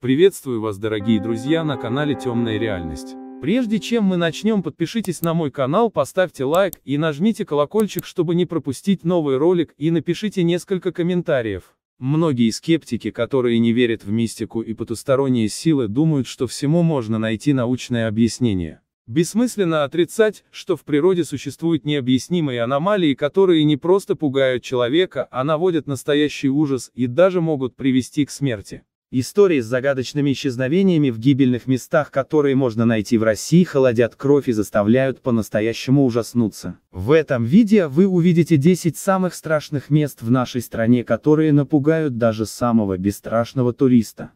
Приветствую вас, дорогие друзья, на канале Темная Реальность. Прежде чем мы начнем, подпишитесь на мой канал, поставьте лайк и нажмите колокольчик, чтобы не пропустить новый ролик и напишите несколько комментариев. Многие скептики, которые не верят в мистику и потусторонние силы, думают, что всему можно найти научное объяснение. Бессмысленно отрицать, что в природе существуют необъяснимые аномалии, которые не просто пугают человека, а наводят настоящий ужас и даже могут привести к смерти. Истории с загадочными исчезновениями в гибельных местах, которые можно найти в России, холодят кровь и заставляют по-настоящему ужаснуться. В этом видео вы увидите 10 самых страшных мест в нашей стране, которые напугают даже самого бесстрашного туриста.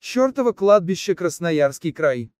Чертово кладбище Красноярский край.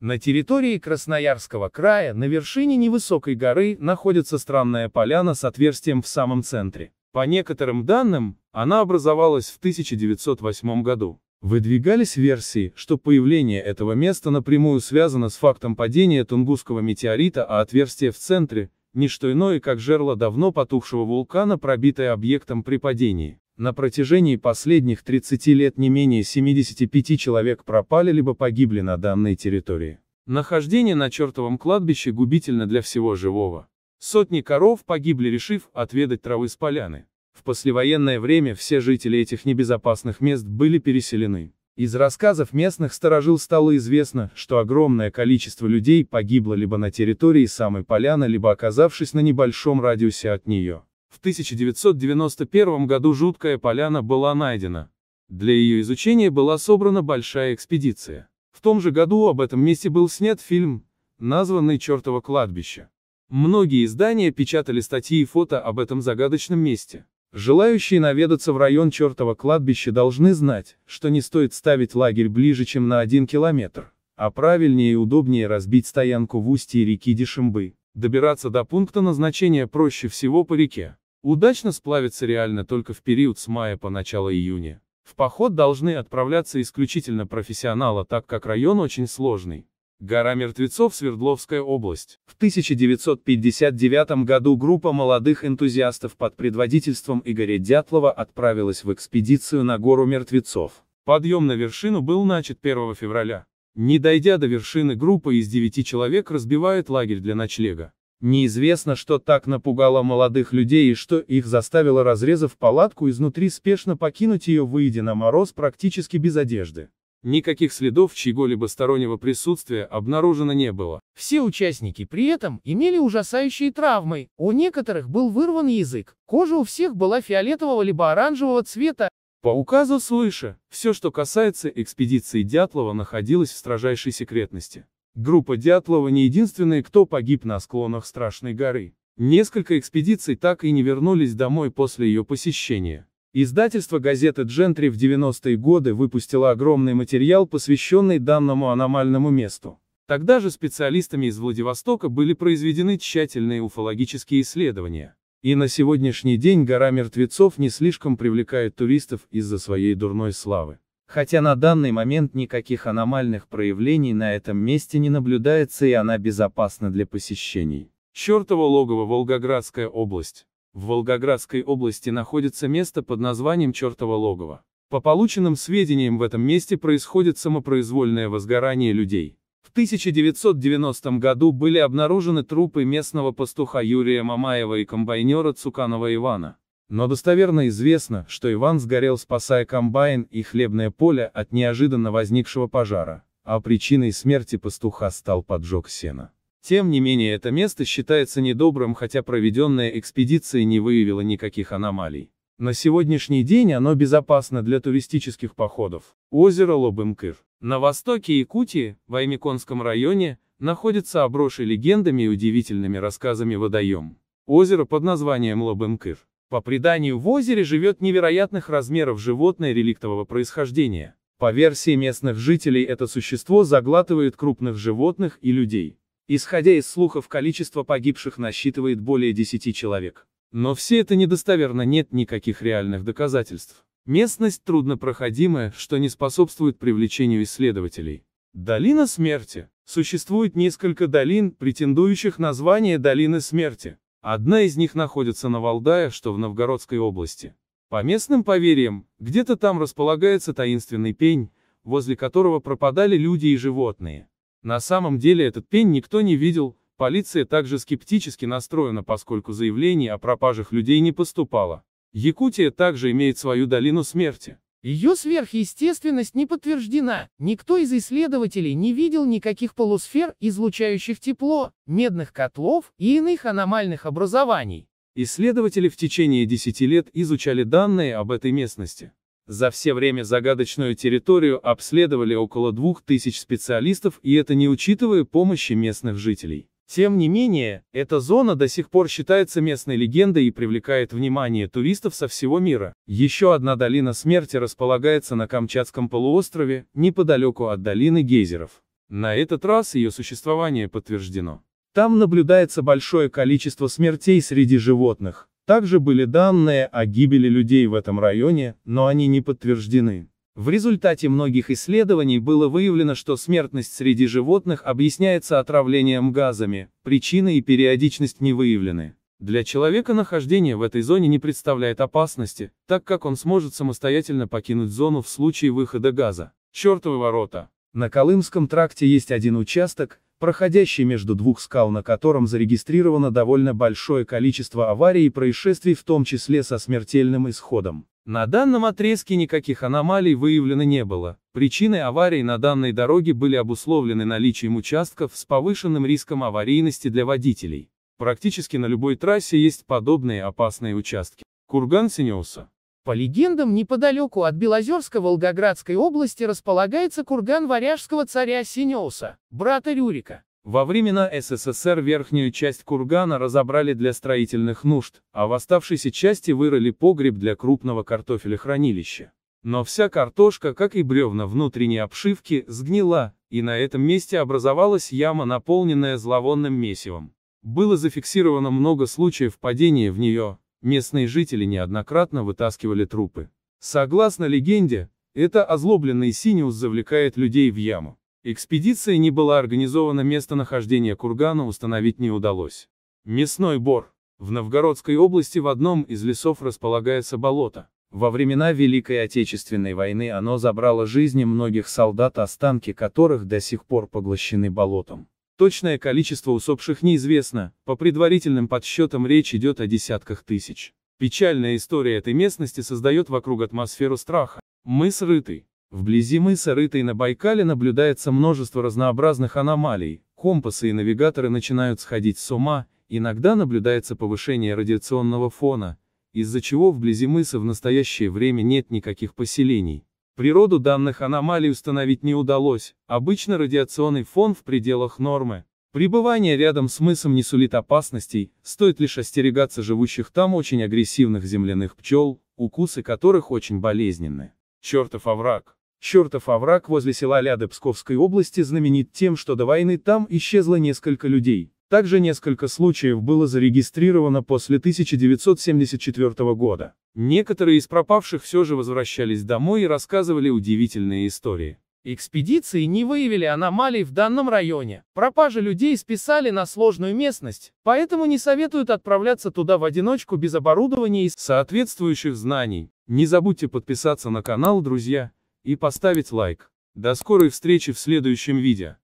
На территории Красноярского края, на вершине невысокой горы, находится странная поляна с отверстием в самом центре. По некоторым данным, она образовалась в 1908 году. Выдвигались версии, что появление этого места напрямую связано с фактом падения Тунгусского метеорита, а отверстие в центре – не что иное, как жерло давно потухшего вулкана, пробитое объектом при падении. На протяжении последних 30 лет не менее 75 человек пропали либо погибли на данной территории. Нахождение на чертовом кладбище губительно для всего живого. Сотни коров погибли, решив отведать травы с поляны. В послевоенное время все жители этих небезопасных мест были переселены. Из рассказов местных сторожил стало известно, что огромное количество людей погибло либо на территории самой поляны, либо оказавшись на небольшом радиусе от нее. В 1991 году жуткая поляна была найдена. Для ее изучения была собрана большая экспедиция. В том же году об этом месте был снят фильм, названный «Чертово кладбище». Многие издания печатали статьи и фото об этом загадочном месте. Желающие наведаться в район чертова кладбища должны знать, что не стоит ставить лагерь ближе, чем на один километр, а правильнее и удобнее разбить стоянку в устье реки Дешимбы. Добираться до пункта назначения проще всего по реке. Удачно сплавиться реально только в период с мая по начало июня. В поход должны отправляться исключительно профессионалы, так как район очень сложный. Гора мертвецов Свердловская область. В 1959 году группа молодых энтузиастов под предводительством Игоря Дятлова отправилась в экспедицию на гору мертвецов. Подъем на вершину был начат 1 февраля. Не дойдя до вершины, группа из девяти человек разбивает лагерь для ночлега. Неизвестно, что так напугало молодых людей и что их заставило, разрезав палатку изнутри, спешно покинуть ее, выйдя на мороз практически без одежды. Никаких следов чьего-либо стороннего присутствия обнаружено не было. Все участники при этом имели ужасающие травмы, у некоторых был вырван язык, кожа у всех была фиолетового либо оранжевого цвета. По указу Слыша, все, что касается экспедиции Дятлова, находилось в строжайшей секретности. Группа Дятлова не единственная, кто погиб на склонах Страшной горы. Несколько экспедиций так и не вернулись домой после ее посещения. Издательство газеты «Джентри» в 90-е годы выпустило огромный материал, посвященный данному аномальному месту. Тогда же специалистами из Владивостока были произведены тщательные уфологические исследования. И на сегодняшний день гора мертвецов не слишком привлекает туристов из-за своей дурной славы. Хотя на данный момент никаких аномальных проявлений на этом месте не наблюдается и она безопасна для посещений. Чертово логово Волгоградская область. В Волгоградской области находится место под названием Чертово логово. По полученным сведениям в этом месте происходит самопроизвольное возгорание людей. В 1990 году были обнаружены трупы местного пастуха Юрия Мамаева и комбайнера Цуканова Ивана. Но достоверно известно, что Иван сгорел, спасая комбайн и хлебное поле от неожиданно возникшего пожара, а причиной смерти пастуха стал поджог сена. Тем не менее это место считается недобрым, хотя проведенная экспедиция не выявила никаких аномалий. На сегодняшний день оно безопасно для туристических походов. Озеро Лобымкыр. На востоке Якутии, в Аймиконском районе, находится обросший легендами и удивительными рассказами водоем. Озеро под названием Лобымкыр. По преданию, в озере живет невероятных размеров животное реликтового происхождения. По версии местных жителей, это существо заглатывает крупных животных и людей. Исходя из слухов, количество погибших насчитывает более 10 человек. Но все это недостоверно, нет никаких реальных доказательств. Местность труднопроходимая, что не способствует привлечению исследователей. Долина смерти. Существует несколько долин, претендующих на звание долины смерти. Одна из них находится на Валдае, что в Новгородской области. По местным поверьям, где-то там располагается таинственный пень, возле которого пропадали люди и животные. На самом деле этот пень никто не видел, полиция также скептически настроена, поскольку заявлений о пропажах людей не поступало. Якутия также имеет свою долину смерти. Ее сверхъестественность не подтверждена, никто из исследователей не видел никаких полусфер, излучающих тепло, медных котлов и иных аномальных образований. Исследователи в течение 10 лет изучали данные об этой местности. За все время загадочную территорию обследовали около 2000 специалистов и это не учитывая помощи местных жителей. Тем не менее, эта зона до сих пор считается местной легендой и привлекает внимание туристов со всего мира. Еще одна долина смерти располагается на Камчатском полуострове, неподалеку от долины гейзеров. На этот раз ее существование подтверждено. Там наблюдается большое количество смертей среди животных, также были данные о гибели людей в этом районе, но они не подтверждены. В результате многих исследований было выявлено, что смертность среди животных объясняется отравлением газами, причины и периодичность не выявлены. Для человека нахождение в этой зоне не представляет опасности, так как он сможет самостоятельно покинуть зону в случае выхода газа. Чертовы ворота. На Колымском тракте есть один участок, проходящий между двух скал, на котором зарегистрировано довольно большое количество аварий и происшествий, в том числе со смертельным исходом. На данном отрезке никаких аномалий выявлено не было. Причиной аварий на данной дороге были обусловлены наличием участков с повышенным риском аварийности для водителей. Практически на любой трассе есть подобные опасные участки. Курган Синеуса. По легендам, неподалеку от Белозерска Волгоградской области располагается курган варяжского царя Синеуса, брата Рюрика. Во времена СССР верхнюю часть кургана разобрали для строительных нужд, а в оставшейся части вырыли погреб для крупного картофелехранилища. Но вся картошка, как и бревна внутренней обшивки, сгнила, и на этом месте образовалась яма, наполненная зловонным месивом. Было зафиксировано много случаев падения в нее, Местные жители неоднократно вытаскивали трупы. Согласно легенде, это озлобленный Синиус завлекает людей в яму. Экспедиция не была организована, местонахождение кургана установить не удалось. Мясной бор. В Новгородской области в одном из лесов располагается болото. Во времена Великой Отечественной войны оно забрало жизни многих солдат, останки которых до сих пор поглощены болотом. Точное количество усопших неизвестно, по предварительным подсчетам речь идет о десятках тысяч. Печальная история этой местности создает вокруг атмосферу страха. Мыс Рытый. Вблизи мыса Рытый на Байкале наблюдается множество разнообразных аномалий, компасы и навигаторы начинают сходить с ума, иногда наблюдается повышение радиационного фона, из-за чего вблизи мыса в настоящее время нет никаких поселений. Природу данных аномалий установить не удалось, обычно радиационный фон в пределах нормы. Пребывание рядом с мысом не сулит опасностей, стоит лишь остерегаться живущих там очень агрессивных земляных пчел, укусы которых очень болезненны. Чертов овраг. Чертов овраг возле села Ляды Псковской области знаменит тем, что до войны там исчезло несколько людей, также несколько случаев было зарегистрировано после 1974 года. Некоторые из пропавших все же возвращались домой и рассказывали удивительные истории. Экспедиции не выявили аномалий в данном районе. Пропажи людей списали на сложную местность, поэтому не советуют отправляться туда в одиночку без оборудования и соответствующих знаний. Не забудьте подписаться на канал, друзья, и поставить лайк. До скорой встречи в следующем видео.